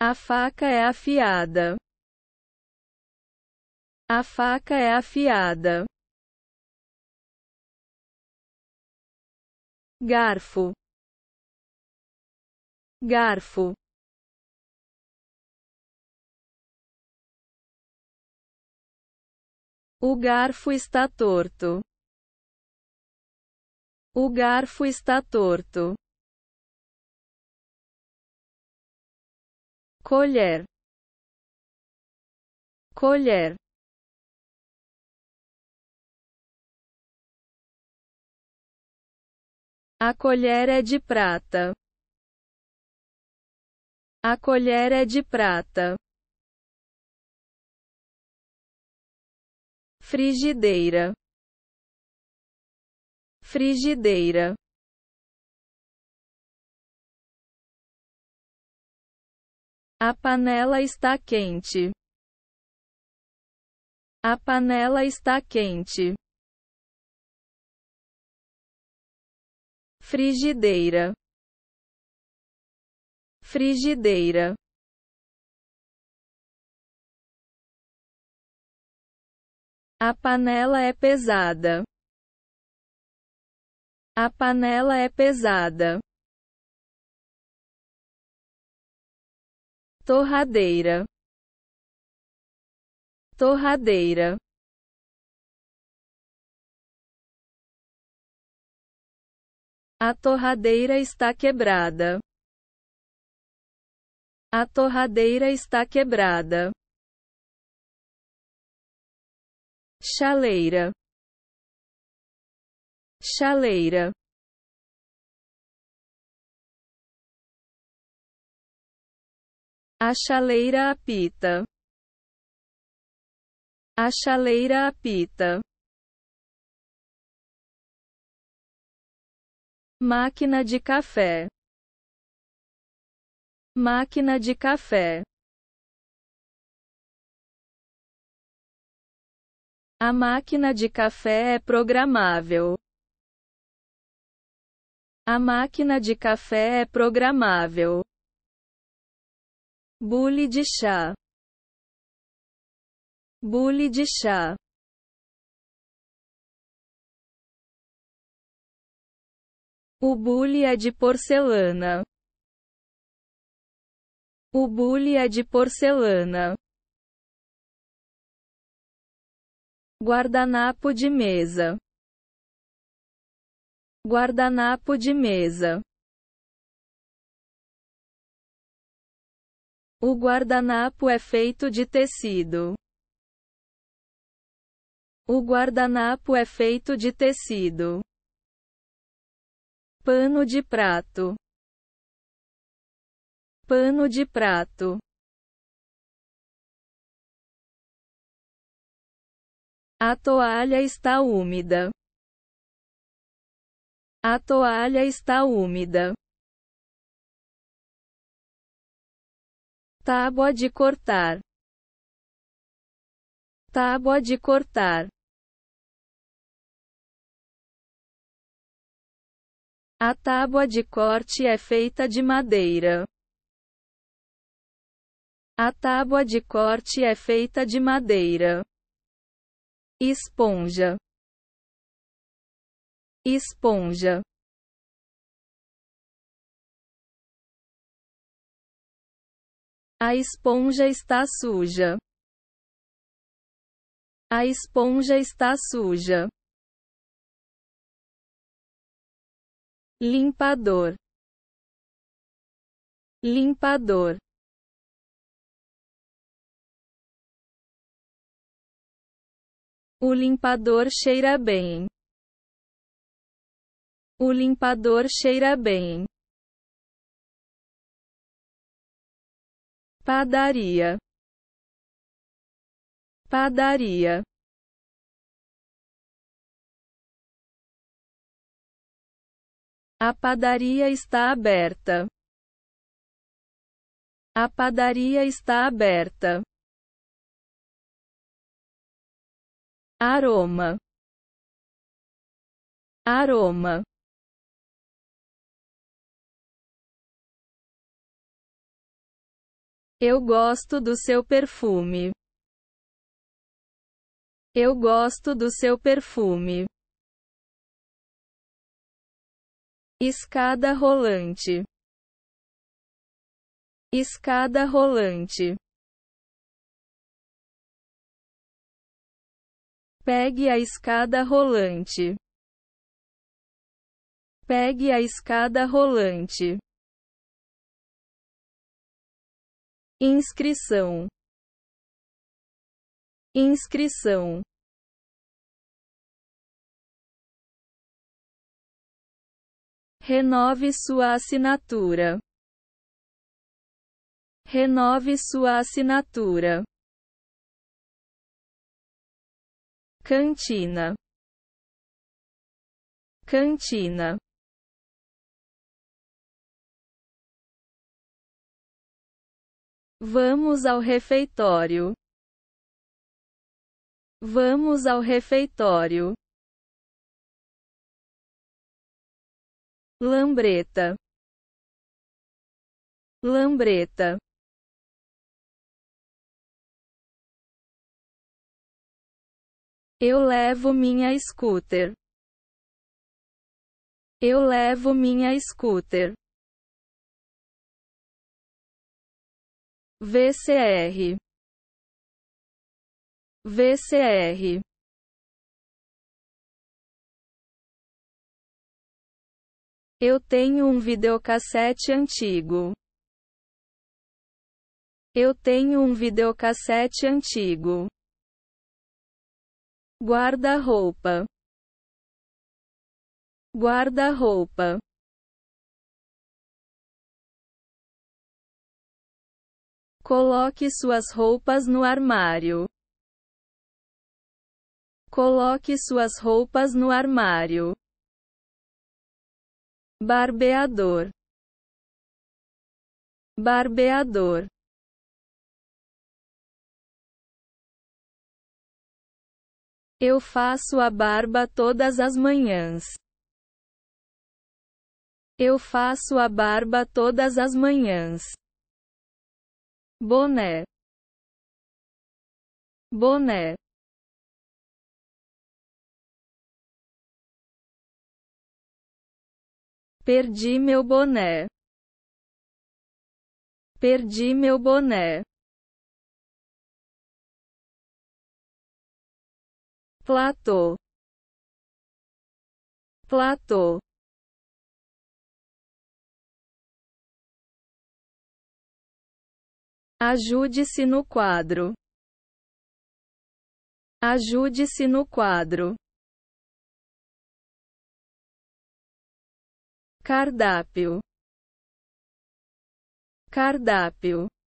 A faca é afiada. A faca é afiada. Garfo. Garfo. O garfo está torto. O garfo está torto. colher, colher. A colher é de prata. A colher é de prata. Frigideira. Frigideira. A panela está quente. A panela está quente. Frigideira. Frigideira. A panela é pesada. A panela é pesada. torradeira, torradeira, A torradeira está quebrada. A torradeira está quebrada. Chaleira. Chaleira. A chaleira apita. A chaleira apita. Máquina de café. Máquina de café. A máquina de café é programável. A máquina de café é programável bule de chá, bule de chá. O bule é de porcelana. O bule é de porcelana. Guardanapo de mesa. Guardanapo de mesa. O guardanapo é feito de tecido. O guardanapo é feito de tecido. Pano de prato. Pano de prato. A toalha está úmida. A toalha está úmida. Tábua de cortar. Tábua de cortar. A tábua de corte é feita de madeira. A tábua de corte é feita de madeira. Esponja. Esponja. A esponja está suja. A esponja está suja. Limpador. Limpador. O limpador cheira bem. O limpador cheira bem. padaria, padaria. A padaria está aberta. A padaria está aberta. Aroma. Aroma. Eu gosto do seu perfume. Eu gosto do seu perfume. Escada rolante. Escada rolante. Pegue a escada rolante. Pegue a escada rolante. inscrição, inscrição. Renove sua assinatura. Renove sua assinatura. Cantina. Cantina. Vamos ao refeitório. Vamos ao refeitório. Lambreta. Lambreta. Eu levo minha scooter. Eu levo minha scooter. VCR VCR Eu tenho um videocassete antigo. Eu tenho um videocassete antigo. Guarda-roupa. Guarda-roupa. Coloque suas roupas no armário. Coloque suas roupas no armário. Barbeador. Barbeador. Eu faço a barba todas as manhãs. Eu faço a barba todas as manhãs boné boné perdi meu boné perdi meu boné platô platô Ajude-se no quadro. Ajude-se no quadro. Cardápio. Cardápio.